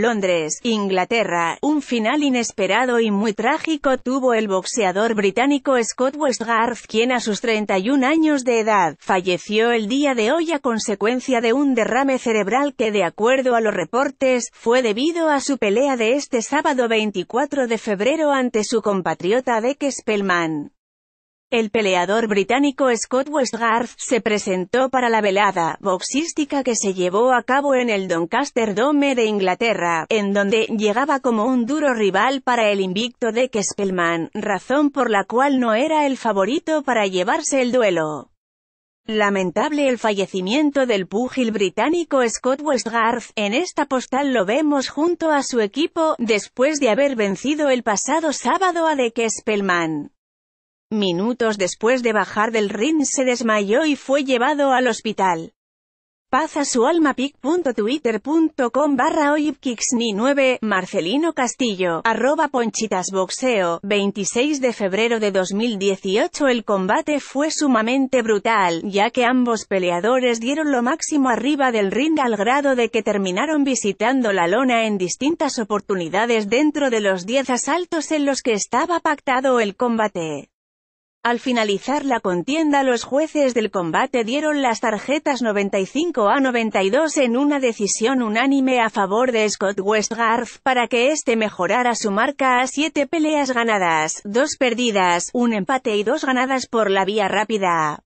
Londres, Inglaterra. Un final inesperado y muy trágico tuvo el boxeador británico Scott Westgarth, quien a sus 31 años de edad, falleció el día de hoy a consecuencia de un derrame cerebral que de acuerdo a los reportes, fue debido a su pelea de este sábado 24 de febrero ante su compatriota Beck Spellman. El peleador británico Scott Westgarth se presentó para la velada boxística que se llevó a cabo en el Doncaster Dome de Inglaterra, en donde llegaba como un duro rival para el invicto de Kespelman, razón por la cual no era el favorito para llevarse el duelo. Lamentable el fallecimiento del púgil británico Scott Westgarth, en esta postal lo vemos junto a su equipo, después de haber vencido el pasado sábado a De Spellman. Minutos después de bajar del ring se desmayó y fue llevado al hospital. pazasualmapictwittercom a su alma pic.twitter.com 9 Marcelino Castillo, arroba Ponchitas 26 de febrero de 2018 El combate fue sumamente brutal, ya que ambos peleadores dieron lo máximo arriba del ring al grado de que terminaron visitando la lona en distintas oportunidades dentro de los 10 asaltos en los que estaba pactado el combate. Al finalizar la contienda los jueces del combate dieron las tarjetas 95 a 92 en una decisión unánime a favor de Scott Westgarth, para que éste mejorara su marca a 7 peleas ganadas, 2 perdidas, un empate y dos ganadas por la vía rápida.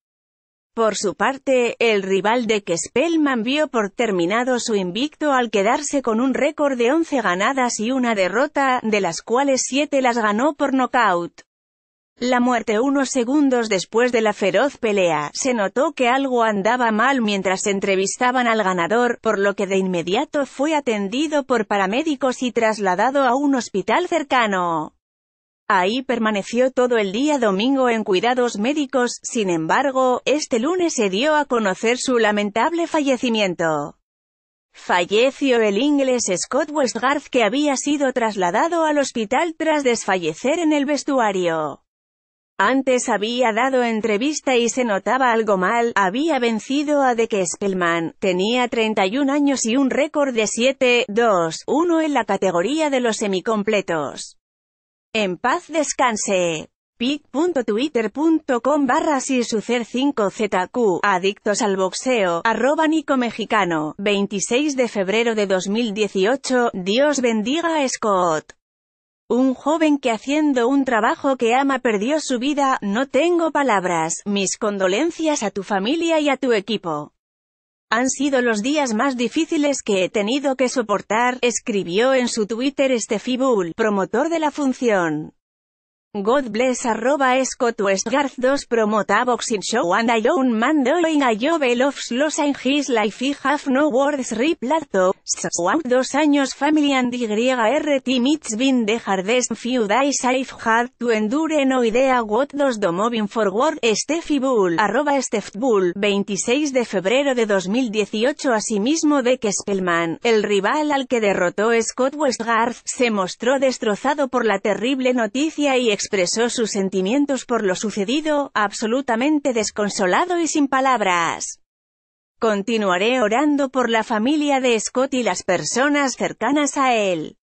Por su parte, el rival de Kespelman vio por terminado su invicto al quedarse con un récord de 11 ganadas y una derrota, de las cuales 7 las ganó por nocaut. La muerte unos segundos después de la feroz pelea, se notó que algo andaba mal mientras entrevistaban al ganador, por lo que de inmediato fue atendido por paramédicos y trasladado a un hospital cercano. Ahí permaneció todo el día domingo en cuidados médicos, sin embargo, este lunes se dio a conocer su lamentable fallecimiento. Falleció el inglés Scott Westgarth que había sido trasladado al hospital tras desfallecer en el vestuario. Antes había dado entrevista y se notaba algo mal, había vencido a De Spellman, tenía 31 años y un récord de 7-2-1 en la categoría de los semicompletos. En paz descanse. pic.twitter.com barra sucer 5 zq Adictos al boxeo, arroba Nico Mexicano, 26 de febrero de 2018, Dios bendiga a Scott. Un joven que haciendo un trabajo que ama perdió su vida, no tengo palabras, mis condolencias a tu familia y a tu equipo. Han sido los días más difíciles que he tenido que soportar, escribió en su Twitter Steffi Bull, promotor de la función. God bless arroba Scott Westgarth 2 promota boxing show and I own man doing a job loves los in his life he have no words rip plato. dos años family and YRT meets been the hardest few days I've had to endure no idea what dos the moving forward. Steffi Bull arroba Steph Bull 26 de febrero de 2018 asimismo de que Spellman, el rival al que derrotó Scott Westgarth, se mostró destrozado por la terrible noticia y expresó sus sentimientos por lo sucedido, absolutamente desconsolado y sin palabras. Continuaré orando por la familia de Scott y las personas cercanas a él.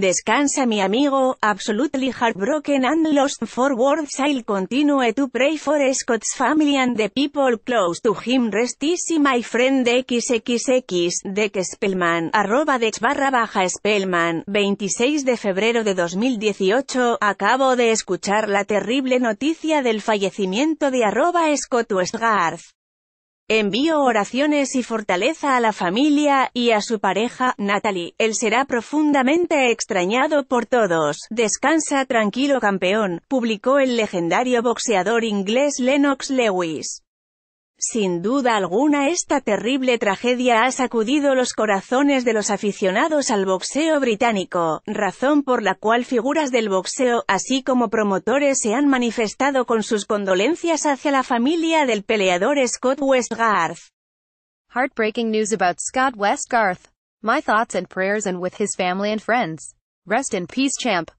Descansa mi amigo, absolutely heartbroken and lost for words I'll continue to pray for Scott's family and the people close to him rest easy my friend xxx, Deck Spellman, arroba dex barra baja Spellman, 26 de febrero de 2018, acabo de escuchar la terrible noticia del fallecimiento de arroba Scott Westgarth. Envío oraciones y fortaleza a la familia y a su pareja, Natalie. Él será profundamente extrañado por todos. Descansa tranquilo campeón, publicó el legendario boxeador inglés Lennox Lewis. Sin duda alguna esta terrible tragedia ha sacudido los corazones de los aficionados al boxeo británico, razón por la cual figuras del boxeo, así como promotores se han manifestado con sus condolencias hacia la familia del peleador Scott Westgarth. Heartbreaking news about Scott Westgarth. My thoughts and prayers and with his family and friends. Rest in peace champ.